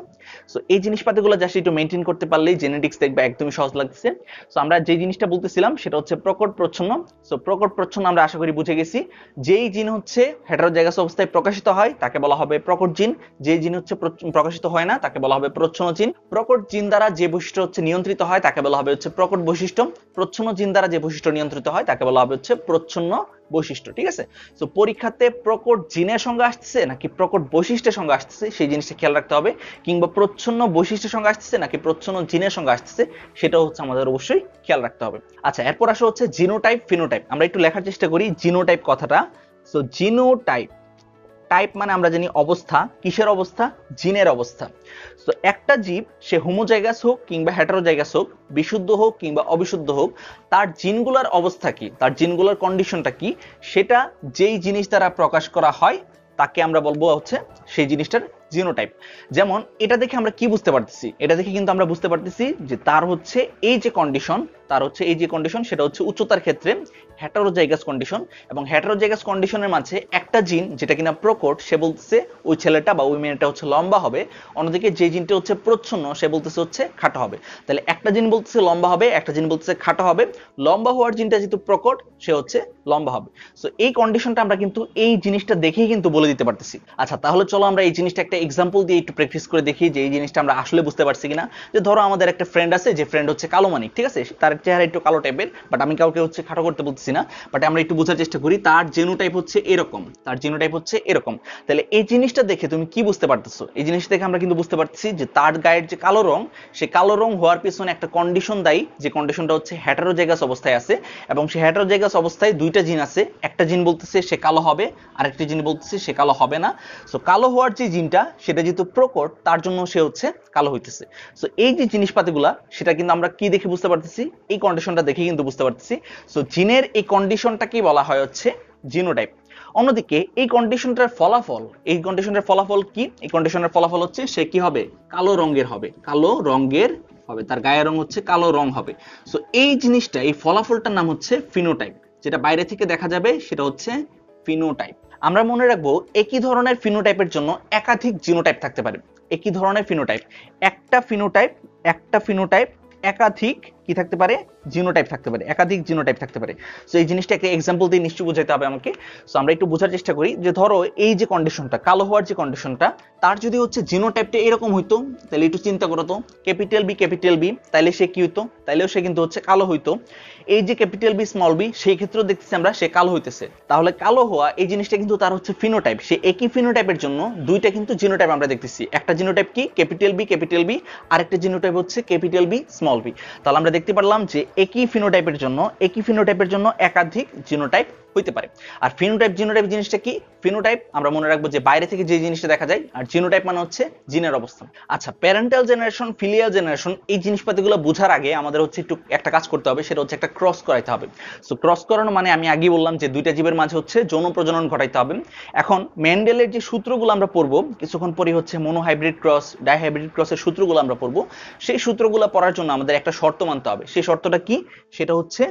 সো এই জিনিসপাতিগুলো জাস্ট একটু মেনটেন করতে পারলেই জেনেটিক গ্রাফিক্স দেখবে একদমই সহজ লাগছে সো আমরা যে জিনিসটা বলতেছিলাম সেটা হচ্ছে প্রকট প্রচ্ছন্ন সো প্রকট প্রচ্ছন্ন আমরা আশা করি বুঝে গেছি যেই জিন হচ্ছে হেটারোজাইগাস অবস্থায় প্রকাশিত হয় তাকে বলা হবে প্রকট জিন যে জিন হচ্ছে প্রকাশিত হয় না তাকে বলা হবে প্রচ্ছন্ন জিন প্রকট জিন দ্বারা যে বৈশিষ্ট্য হচ্ছে নিয়ন্ত্রিত হয় তাকে বলা হবে হচ্ছে প্রকট বৈশিষ্ট্য প্রচ্ছন্ন জিন দ্বারা যে বৈশিষ্ট্য নিয়ন্ত্রিত হয় তাকে বলা হবে হচ্ছে প্রচ্ছন্ন বৈশিষ্ট্য ঠিক আছে তো পরীক্ষাতে প্রকট জিনের সঙ্গে আসতেছে নাকি প্রকট বৈশিষ্ট্যের সঙ্গে আসতেছে সেই জিনিসটা খেয়াল রাখতে হবে কিংবা প্রচ্ছন্ন বৈশিষ্ট্যের সঙ্গে আসতেছে নাকি প্রচ্ছন্ন জিনের সঙ্গে আসতেছে সেটা হচ্ছে আমাদের অবশ্যই খেয়াল রাখতে হবে আচ্ছা এরপর আসা হচ্ছে জিনোটাইপ ফিনোটাইপ আমরা একটু লেখার চেষ্টা করি জিনোটাইপ কথাটা সো জিনোটাইপ টাইপ মানে আমরা জানি অবস্থা কিসের অবস্থা জিনের অবস্থা তো একটা জীব সে হোমোজাইগাস হোক কিংবা হ্যাটারোজাইগাস হোক বিশুদ্ধ হোক কিংবা অবিশুদ্ধ হোক তার জিনগুলার অবস্থা কি তার জিনগুলার কন্ডিশনটা কি সেটা যেই জিনিস দ্বারা প্রকাশ করা হয় তাকে আমরা বলবো হচ্ছে সেই জিনিসটার জিনোটাইপ যেমন এটা দেখে আমরা কি বুঝতে পারতেছি এটা দেখে কিন্তু আমরা বুঝতে পারতেছি যে তার হচ্ছে এই যে কন্ডিশন তার হচ্ছে এই যে কন্ডিশন সেটা হচ্ছে উচ্চতার ক্ষেত্রে হ্যাটারোজাইগাস কন্ডিশন এবং হ্যাটারোজাইগাস কন্ডিশনের মাঝে একটা জিন যেটা কিনা প্রকট সে বলতেছে ওই ছেলেটা বা ওই মেয়েটা হচ্ছে লম্বা হবে অন্যদিকে যে জিনটা হচ্ছে প্রচ্ছন্ন সে বলতেছে হচ্ছে খাটো হবে তাহলে একটা জিন বলতেছে লম্বা হবে একটা জিন বলতেছে খাটো হবে লম্বা হওয়ার জিনটা যেহেতু প্রকট সে হচ্ছে লম্বা হবে সো এই কন্ডিশনটা আমরা কিন্তু এই জিনিসটা দেখেই কিন্তু বলে দিতে পারতেছি আচ্ছা তাহলে চলো আমরা এই জিনিসটা একটা এক্সাম্পল দিয়ে একটু প্র্যাকটিস করে দেখি যে এই জিনিসটা আমরা আসলে বুঝতে পারছি কিনা যে ধরো আমাদের একটা ফ্রেন্ড আছে যে ফ্রেন্ড হচ্ছে কালো মানিক ঠিক আছে তার চেহারা একটু কালো টাইপের বাট আমি কাউকে হচ্ছে খাটো করতে বলতেছি না বাট আমরা একটু বোঝার চেষ্টা করি তার জেনু টাইপ হচ্ছে এরকম তার জেনু টাইপ হচ্ছে এরকম তাহলে এই জিনিসটা দেখে তুমি কি বুঝতে পারতেছো এই জিনিস দেখে আমরা কিন্তু বুঝতে পারছি যে তার গায়ের যে কালো রং সে কালো রং হওয়ার পিছনে একটা কন্ডিশন দায়ী যে কন্ডিশনটা হচ্ছে জায়গাস অবস্থায় আছে এবং সে জায়গাস অবস্থায় দুইটা জিন আছে একটা জিন বলতেছে সে কালো হবে আর একটা জিন বলতেছে সে কালো হবে না সো কালো হওয়ার যে জিনটা সেটা যেহেতু প্রকট তার জন্য সে হচ্ছে কালো হইতেছে সো এই যে জিনিসপাতিগুলা সেটা কিন্তু আমরা কি দেখে বুঝতে পারতেছি এই কন্ডিশনটা দেখে কিন্তু বুঝতে পারতেছি সো জিনের এই কন্ডিশনটাকেই বলা হয় হচ্ছে জিনোটাইপ অন্যদিকে এই কন্ডিশনটার ফলাফল এই কন্ডিশনের ফলাফল কি এই কন্ডিশনের ফলাফল হচ্ছে সে কি হবে কালো রঙের হবে কালো রঙের হবে তার গায়ের রং হচ্ছে কালো রং হবে সো এই জিনিসটা এই ফলাফলটার নাম হচ্ছে ফিনোটাইপ যেটা বাইরে থেকে দেখা যাবে সেটা হচ্ছে ফিনোটাইপ আমরা মনে রাখবো একই ধরনের ফিনোটাইপের জন্য একাধিক জিনোটাইপ থাকতে পারে একই ধরনের ফিনোটাইপ একটা ফিনোটাইপ একটা ফিনোটাইপ একাধিক কি থাকতে পারে জিনোটাইপ থাকতে পারে একাধিক জিনোটাইপ থাকতে পারে সো এই জিনিসটা একটা এক্সাম্পল দিয়ে নিশ্চয়ই বোঝাতে হবে আমাকে সো আমরা একটু বোঝার চেষ্টা করি যে ধরো এই যে কন্ডিশনটা কালো হওয়ার যে কন্ডিশনটা তার যদি হচ্ছে জিনোটাইপটা এরকম হইতো তাহলে একটু চিন্তা করতো ক্যাপিটাল বি ক্যাপিটাল বি তাহলে সে কি হইতো তাহলেও সে কিন্তু হচ্ছে কালো হইতো এই যে ক্যাপিটাল বি স্মল বি সেই ক্ষেত্রেও দেখতেছি আমরা সে কালো হইতেছে তাহলে কালো হওয়া এই জিনিসটা কিন্তু তার হচ্ছে ফিনোটাইপ সে একই ফিনোটাইপের জন্য দুইটা কিন্তু জিনোটাইপ আমরা দেখতেছি একটা জিনোটাইপ কি ক্যাপিটাল বি ক্যাপিটাল বি আর একটা জিনোটাইপ হচ্ছে ক্যাপিটাল বি স্মল বি তাহলে আমরা দেখতে পারলাম যে একই ফিনোটাইপের জন্য একই ফিনোটাইপের জন্য একাধিক জিনোটাইপ হইতে পারে আর ফিনোটাইপ জিনোটাইপ জিনিসটা কি ফিনোটাইপ আমরা মনে রাখবো যে বাইরে থেকে যে জিনিসটা দেখা যায় আর জিনোটাইপ মানে হচ্ছে জিনের অবস্থান আচ্ছা প্যারেন্টাল জেনারেশন ফিলিয়াল জেনারেশন এই জিনিসপাতিগুলো বোঝার আগে আমাদের হচ্ছে একটু একটা কাজ করতে হবে সেটা হচ্ছে একটা ক্রস করাইতে হবে সো ক্রস করানো মানে আমি আগেই বললাম যে দুইটা জীবের মাঝে হচ্ছে যৌন প্রজনন ঘটাইতে হবে এখন ম্যান্ডেলের যে সূত্রগুলো আমরা পড়বো কিছুক্ষণ পরে হচ্ছে মনোহাইব্রিড ক্রস ডাইহাইব্রিড ক্রসের সূত্রগুলো আমরা পড়বো সেই সূত্রগুলো পড়ার জন্য আমাদের একটা শর্ত মানতে হবে সেই শর্তটা কি সেটা হচ্ছে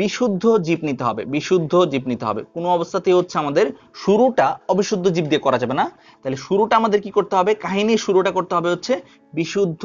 বিশুদ্ধ জীব নিতে হবে বিশুদ্ধ জীব নিতে হবে কোনো অবস্থাতেই হচ্ছে আমাদের শুরুটা অবিশুদ্ধ জীব দিয়ে করা যাবে না তাহলে শুরুটা আমাদের কি করতে হবে কাহিনী শুরুটা করতে হবে হচ্ছে বিশুদ্ধ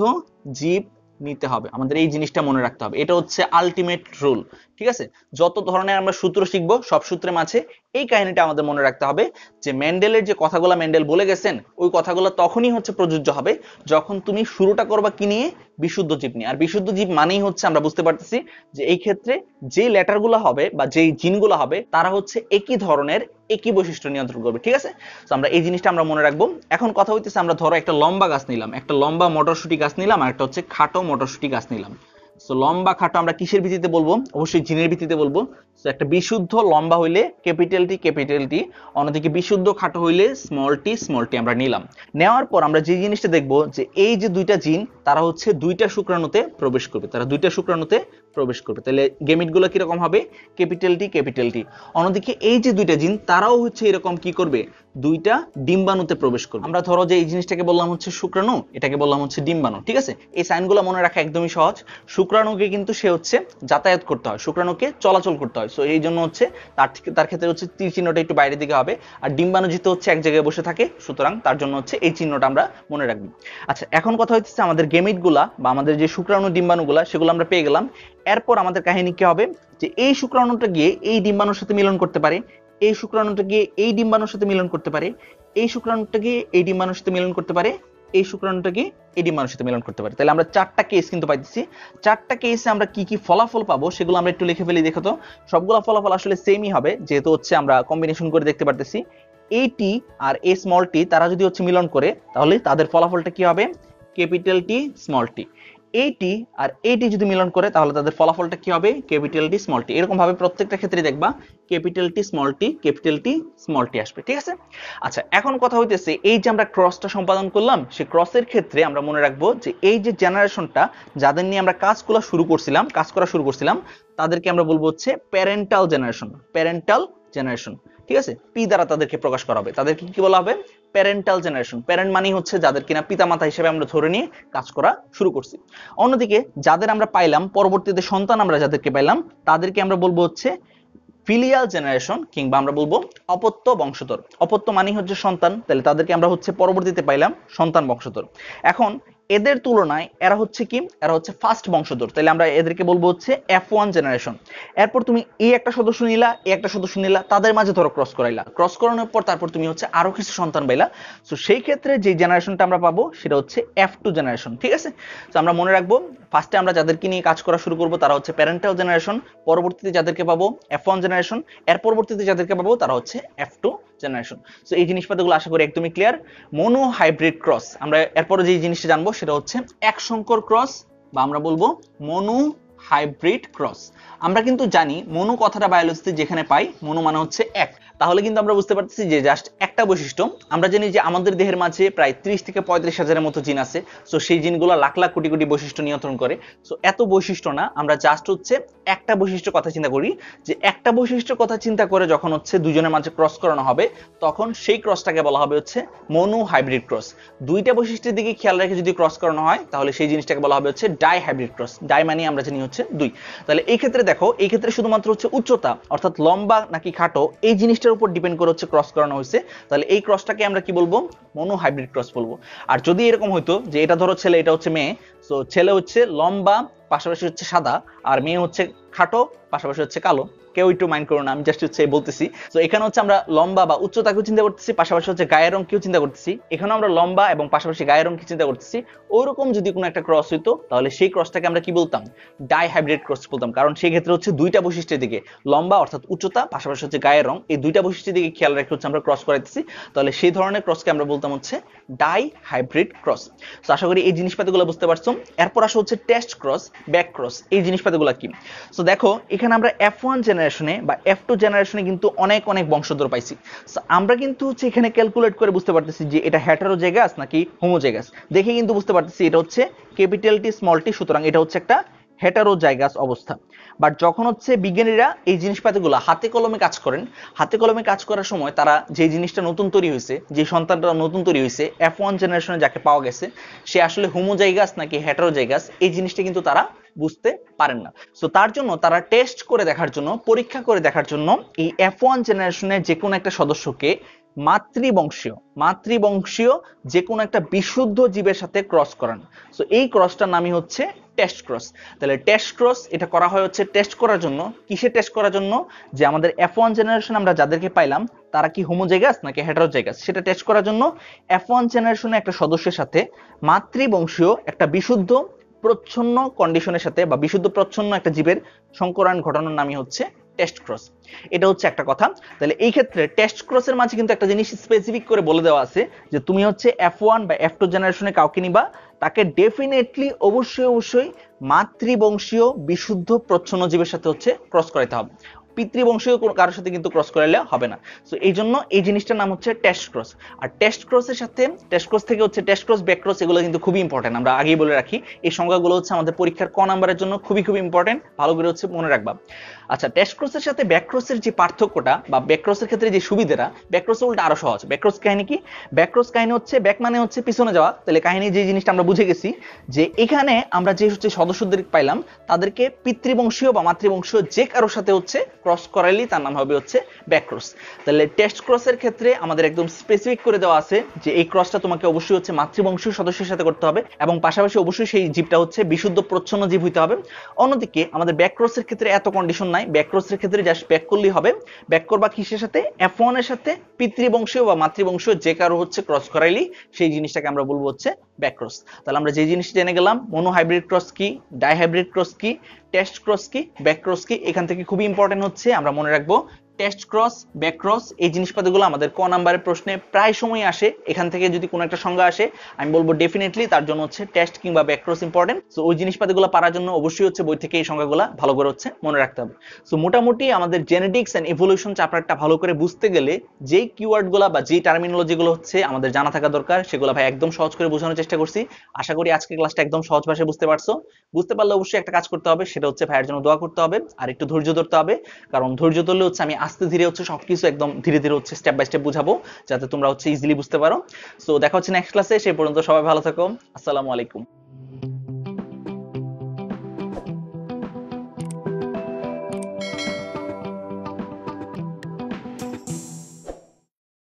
জীব নিতে হবে আমাদের এই জিনিসটা মনে রাখতে হবে এটা হচ্ছে আলটিমেট রুল ঠিক আছে যত ধরনের আমরা সূত্র শিখব সব সূত্রে মাঝে এই কাহিনীটা আমাদের মনে রাখতে হবে যে ম্যান্ডেলের যে কথাগুলো ম্যান্ডেল বলে গেছেন ওই কথাগুলো তখনই হচ্ছে প্রযোজ্য হবে যখন তুমি শুরুটা করবা কি নিয়ে বিশুদ্ধ জীব নিয়ে আর বিশুদ্ধ জীব মানেই হচ্ছে আমরা বুঝতে পারতেছি যে এই ক্ষেত্রে যে লেটারগুলো হবে বা যেই জিনগুলো হবে তারা হচ্ছে একই ধরনের একই বৈশিষ্ট্য নিয়ন্ত্রণ করবে ঠিক আছে তো আমরা এই জিনিসটা আমরা মনে রাখবো এখন কথা হইতেছে আমরা ধরো একটা লম্বা গাছ নিলাম একটা লম্বা মটরশুটি গাছ নিলাম আর একটা হচ্ছে খাটো মটরশুটি গাছ নিলাম সো লম্বা খাটো আমরা কিসের ভিত্তিতে বলবো অবশ্যই জিনের ভিত্তিতে বলবো সো একটা বিশুদ্ধ লম্বা হইলে ক্যাপিটাল টি ক্যাপিটাল টি অন্যদিকে বিশুদ্ধ খাটো হইলে স্মল টি স্মল টি আমরা নিলাম নেওয়ার পর আমরা যে জিনিসটা দেখবো যে এই যে দুইটা জিন তারা হচ্ছে দুইটা শুক্রাণুতে প্রবেশ করবে তারা দুইটা শুক্রাণুতে প্রবেশ করবে তাহলে গেমিটগুলো কীরকম হবে ক্যাপিটাল টি ক্যাপিটাল টি অন্যদিকে এই যে দুইটা জিন তারাও হচ্ছে এরকম কি করবে দুইটা ডিম্বাণুতে প্রবেশ করবে আমরা ধরো যে এই জিনিসটাকে বললাম হচ্ছে শুক্রাণু এটাকে বললাম হচ্ছে ডিম্বাণু ঠিক আছে এই সাইনগুলো মনে রাখা একদমই সহজ শুক্রাণুকে কিন্তু সে হচ্ছে যাতায়াত করতে হয় শুক্রাণুকে চলাচল করতে হয় সো এই জন্য হচ্ছে তার তার ক্ষেত্রে হচ্ছে তীর চিহ্নটা একটু বাইরের দিকে হবে আর ডিম্বাণু যেহেতু হচ্ছে এক জায়গায় বসে থাকে সুতরাং তার জন্য হচ্ছে এই চিহ্নটা আমরা মনে রাখবো আচ্ছা এখন কথা হচ্ছে আমাদের গেমিটগুলা বা আমাদের যে শুক্রাণু ডিম্বাণুগুলা সেগুলো আমরা পেয়ে গেলাম এরপর আমাদের কাহিনী কি হবে যে এই শুক্রাণুটা গিয়ে এই ডিম্বাণুর সাথে মিলন করতে পারে এই শুক্রাণুটা গিয়ে এই ডিম্বাণুর সাথে মিলন করতে পারে এই শুক্রাণুটা গিয়ে এই ডিম্বাণুর সাথে মিলন করতে পারে এই শুক্রাণুটা গিয়ে এই ডিম্বাণুর সাথে মিলন করতে পারে তাহলে আমরা চারটা কেস কিন্তু পাইতেছি চারটা কেসে আমরা কি কি ফলাফল পাবো সেগুলো আমরা একটু লিখে ফেলি দেখো তো সবগুলো ফলাফল আসলে সেমই হবে যেহেতু হচ্ছে আমরা কম্বিনেশন করে দেখতে পারতেছি এই টি আর এই স্মল টি তারা যদি হচ্ছে মিলন করে তাহলে তাদের ফলাফলটা কি হবে ক্যাপিটাল টি স্মল টি এইটি আর এইটি যদি মিলন করে তাহলে তাদের ফলাফলটা কি হবে ক্যাপিটাল টি স্মল টি এরকম ভাবে প্রত্যেকটা ক্ষেত্রে দেখবা capital T small T capital T small T আসবে ঠিক আছে আচ্ছা এখন কথা হইতেছে এই যে আমরা ক্রসটা সম্পাদন করলাম সেই ক্রসের ক্ষেত্রে আমরা মনে রাখবো যে এই যে জেনারেশনটা যাদের নিয়ে আমরা কাজগুলো শুরু করছিলাম কাজ করা শুরু করছিলাম তাদেরকে আমরা বলবো হচ্ছে প্যারেন্টাল জেনারেশন প্যারেন্টাল জেনারেশন ঠিক আছে পি দ্বারা তাদেরকে প্রকাশ করা হবে তাদেরকে কি বলা হবে প্যারেন্টাল জেনারেশন প্যারেন্ট মানেই হচ্ছে যাদের কিনা পিতামাতা হিসেবে আমরা ধরে নিয়ে কাজ করা শুরু করছি অন্যদিকে যাদের আমরা পাইলাম পরবর্তীতে সন্তান আমরা যাদেরকে পাইলাম তাদেরকে আমরা বলবো হচ্ছে ফিলিয়াল জেনারেশন কিংবা আমরা বলবো অপত্য বংশধর অপত্য মানেই হচ্ছে সন্তান তাহলে তাদেরকে আমরা হচ্ছে পরবর্তীতে পাইলাম সন্তান বংশধর এখন এদের তুলনায় এরা হচ্ছে কি এরা হচ্ছে ফার্স্ট বংশধর তাহলে আমরা এদেরকে বলবো হচ্ছে এফ ওয়ান জেনারেশন এরপর তুমি এই একটা সদস্য নিলা এই একটা সদস্য নিলা তাদের মাঝে ধরো ক্রস করাইলা ক্রস করানোর পর তারপর তুমি হচ্ছে আরো কিছু সন্তান পাইলা তো সেই ক্ষেত্রে যে জেনারেশনটা আমরা পাবো সেটা হচ্ছে এফ টু জেনারেশন ঠিক আছে তো আমরা মনে রাখবো ফার্স্টে আমরা যাদেরকে নিয়ে কাজ করা শুরু করবো তারা হচ্ছে প্যারেন্টাল জেনারেশন পরবর্তীতে যাদেরকে পাবো এফ ওয়ান জেনারেশন এর পরবর্তীতে যাদেরকে পাবো তারা হচ্ছে এফ টু জেনারেশন সো এই জিনিসপাতিগুলো আশা করি একদমই ক্লিয়ার মনো হাইব্রিড ক্রস আমরা এরপরে যে জিনিসটা জানবো সেটা হচ্ছে এক সংকর ক্রস বা আমরা বলবো মনো হাইব্রিড ক্রস আমরা কিন্তু জানি মনু কথাটা বায়োলজিতে যেখানে পাই মনু মানে হচ্ছে এক তাহলে কিন্তু আমরা বুঝতে পারতেছি যে জাস্ট একটা বৈশিষ্ট্য আমরা জানি যে আমাদের দেহের মাঝে প্রায় ত্রিশ থেকে পঁয়ত্রিশ হাজারের মতো জিন আছে সো সেই জিনগুলো লাখ লাখ কোটি কোটি বৈশিষ্ট্য নিয়ন্ত্রণ করে সো এত বৈশিষ্ট্য না আমরা জাস্ট হচ্ছে একটা বৈশিষ্ট্য কথা চিন্তা করি যে একটা বৈশিষ্ট্য কথা চিন্তা করে যখন হচ্ছে দুজনের মাঝে ক্রস করানো হবে তখন সেই ক্রসটাকে বলা হবে হচ্ছে মনো হাইব্রিড ক্রস দুইটা বৈশিষ্ট্যের দিকে খেয়াল রেখে যদি ক্রস করানো হয় তাহলে সেই জিনিসটাকে বলা হবে হচ্ছে ডাই হাইব্রিড ক্রস ডাই মানে আমরা জানি হচ্ছে দুই তাহলে এই ক্ষেত্রে দেখো এই ক্ষেত্রে শুধুমাত্র হচ্ছে উচ্চতা অর্থাৎ লম্বা নাকি খাটো এই জিনিসটার উপর ডিপেন্ড করে হচ্ছে ক্রস করানো হয়েছে তাহলে এই ক্রসটাকে আমরা কি বলবো মনো হাইব্রিড ক্রস বলবো আর যদি এরকম হইতো যে এটা ধরো ছেলে এটা হচ্ছে মেয়ে সো ছেলে হচ্ছে লম্বা পাশাপাশি হচ্ছে সাদা আর মেয়ে হচ্ছে খাটো পাশাপাশি হচ্ছে কালো কেউ একটু মাইন্ড করো না আমি জাস্ট হচ্ছে বলতেছি তো এখানে হচ্ছে আমরা লম্বা বা উচ্চতাকেও চিন্তা করতেছি পাশাপাশি হচ্ছে গায়ের রং কেউ চিন্তা করতেছি এখানে আমরা লম্বা এবং পাশাপাশি গায়ের রং কি চিন্তা করতেছি ওরকম যদি কোনো একটা ক্রস হইতো তাহলে সেই ক্রসটাকে আমরা কি বলতাম ডাই হাইব্রিড ক্রস বলতাম কারণ সেই ক্ষেত্রে হচ্ছে দুইটা বৈশিষ্ট্যের দিকে লম্বা অর্থাৎ উচ্চতা পাশাপাশি হচ্ছে গায়ের রং এই দুইটা বৈশিষ্ট্যের দিকে খেয়াল রেখে হচ্ছে আমরা ক্রস করাইতেছি তাহলে সেই ধরনের ক্রসকে আমরা বলতাম হচ্ছে ডাই হাইব্রিড ক্রস তো আশা করি এই জিনিসপাতিগুলো বুঝতে পারছো এরপর আসা হচ্ছে টেস্ট ক্রস ব্যাক ক্রস এই জিনিসপাতিগুলো কি সো দেখো এখানে আমরা এফ ওয়ান জেনারেশনে বা এফ টু জেনারেশনে কিন্তু অনেক অনেক বংশধর পাইছি আমরা কিন্তু হচ্ছে এখানে ক্যালকুলেট করে বুঝতে পারতেছি যে এটা হ্যাটারো জেগাস নাকি হোমো জেগাস দেখে কিন্তু বুঝতে পারতেছি এটা হচ্ছে ক্যাপিটাল টি স্মল টি সুতরাং এটা হচ্ছে একটা হেটারো জায়গাস অবস্থা বাট যখন হচ্ছে বিজ্ঞানীরা এই জিনিসপাতিগুলো হাতে কলমে কাজ করেন হাতে কলমে কাজ করার সময় তারা যে জিনিসটা নতুন তৈরি হয়েছে যে সন্তানটা নতুন তৈরি হয়েছে এফ ওয়ান জেনারেশনে যাকে পাওয়া গেছে সে আসলে হোমোজাইগাস নাকি হেটারো জায়গাস এই জিনিসটা কিন্তু তারা বুঝতে পারেন না সো তার জন্য তারা টেস্ট করে দেখার জন্য পরীক্ষা করে দেখার জন্য এই এফ ওয়ান জেনারেশনের যে কোনো একটা সদস্যকে মাতৃবংশীয় মাতৃবংশীয় যে কোনো একটা বিশুদ্ধ জীবের সাথে ক্রস করান সো এই ক্রসটার নামই হচ্ছে টেস্ট ক্রস তাহলে টেস্ট ক্রস এটা করা হয় হচ্ছে টেস্ট করার জন্য কিসে টেস্ট করার জন্য যে আমাদের এফ ওয়ান জেনারেশন আমরা যাদেরকে পাইলাম তারা কি হোমোজেগাস নাকি হেটারোজেগাস সেটা টেস্ট করার জন্য এফ ওয়ান জেনারেশনের একটা সদস্যের সাথে মাতৃবংশীয় একটা বিশুদ্ধ প্রচ্ছন্ন কন্ডিশনের সাথে বা বিশুদ্ধ প্রচ্ছন্ন একটা জীবের সংকরণ ঘটানোর নামই হচ্ছে টেস্ট ক্রস এটা হচ্ছে একটা কথা তাহলে এই ক্ষেত্রে টেস্ট ক্রসের মাঝে কিন্তু একটা জিনিস স্পেসিফিক করে বলে দেওয়া আছে যে তুমি হচ্ছে এফ ওয়ান বা এফ টু জেনারেশনে কাউকে নিবা তাকে ডেফিনেটলি অবশ্যই অবশ্যই মাতৃবংশীয় বিশুদ্ধ প্রচ্ছন্ন জীবের সাথে হচ্ছে ক্রস করাইতে হবে পিতৃবংশীয় কোনো কারোর সাথে কিন্তু ক্রস করাইলে হবে না সো এই জন্য এই জিনিসটার নাম হচ্ছে টেস্ট ক্রস আর টেস্ট ক্রসের সাথে টেস্ট ক্রস থেকে হচ্ছে টেস্ট ক্রস ব্যাক ক্রস এগুলো কিন্তু খুবই ইম্পর্টেন্ট আমরা আগেই বলে রাখি এই সংজ্ঞাগুলো হচ্ছে আমাদের পরীক্ষার ক নাম্বারের জন্য খুবই খুবই ইম্পর্টেন্ট ভালো করে হচ্ছে মনে রাখবা আচ্ছা টেস্ট ক্রসের সাথে ব্যাক ক্রসের যে পার্থক্যটা বা ব্যাক ক্রসের ক্ষেত্রে যে সুবিধাটা ব্যাক ক্রস উল্টা আরো সহজ ব্যাক ক্রস কাহিনী কি ব্যাক ক্রস কাহিনী হচ্ছে ব্যাক মানে হচ্ছে পিছনে যাওয়া তাহলে কাহিনী যে জিনিসটা আমরা বুঝে গেছি যে এখানে আমরা যে হচ্ছে সদস্যদের পাইলাম তাদেরকে পিতৃবংশীয় বা মাতৃবংশীয় যে কারোর সাথে হচ্ছে ক্রস করালেই তার নাম হবে হচ্ছে ব্যাক ক্রস তাহলে টেস্ট ক্রসের ক্ষেত্রে আমাদের একদম স্পেসিফিক করে দেওয়া আছে যে এই ক্রসটা তোমাকে অবশ্যই হচ্ছে মাতৃবংশীয় সদস্যের সাথে করতে হবে এবং পাশাপাশি অবশ্যই সেই জীবটা হচ্ছে বিশুদ্ধ প্রচ্ছন্ন জীব হইতে হবে অন্যদিকে আমাদের ব্যাক ক্রসের ক্ষেত্রে এত কন্ডিশন নাই ব্যাক ক্রসের ক্ষেত্রে জাস্ট ব্যাক করলেই হবে ব্যাক করবা কিসের সাথে এফ এর সাথে পিতৃবংশীয় বা মাতৃবংশীয় যে কারো হচ্ছে ক্রস করাইলি সেই জিনিসটাকে আমরা বলবো হচ্ছে ব্যাকক্রস তাহলে আমরা যে জিনিস জেনে গেলাম হাইব্রিড ক্রস কি ডাইহাইব্রিড ক্রস কি টেস্ট ক্রস কি ব্যাকক্রস কি এখান থেকে খুবই ইম্পর্টেন্ট হচ্ছে আমরা মনে রাখবো টেস্ট ক্রস ব্যাক ক্রস এই জিনিসপাতিগুলো আমাদের ক নাম্বারের প্রশ্নে প্রায় সময় আসে এখান থেকে যদি কোনো একটা সংজ্ঞা আসে আমি বলবো ডেফিনেটলি তার জন্য হচ্ছে টেস্ট কিংবা ব্যাক ক্রস ইম্পর্টেন্ট সো ওই জিনিসপাতিগুলো পারার জন্য অবশ্যই হচ্ছে বই থেকে এই সংজ্ঞাগুলো ভালো করে হচ্ছে মনে রাখতে হবে সো মোটামুটি আমাদের জেনেটিক্স অ্যান্ড ইভলিউশন চ্যাপ্টারটা ভালো করে বুঝতে গেলে যেই কিওয়ার্ডগুলো বা যেই টার্মিনোলজিগুলো হচ্ছে আমাদের জানা থাকা দরকার সেগুলো ভাই একদম সহজ করে বোঝানোর চেষ্টা করছি আশা করি আজকে ক্লাসটা একদম সহজ ভাষায় বুঝতে পারছো বুঝতে পারলে অবশ্যই একটা কাজ করতে হবে সেটা হচ্ছে ভাইয়ের জন্য দোয়া করতে হবে আর একটু ধৈর্য ধরতে হবে কারণ ধৈর্য ধরলে হচ্ছে আমি আস্তে ধীরে হচ্ছে সবকিছু একদম ধীরে ধীরে হচ্ছে স্টেপ বাই স্টেপ বুঝাবো যাতে তোমরা হচ্ছে ইজিলি বুঝতে পারো সো দেখা হচ্ছে নেক্সট ক্লাসে সেই পর্যন্ত সবাই ভালো থাকো আসসালামু আলাইকুম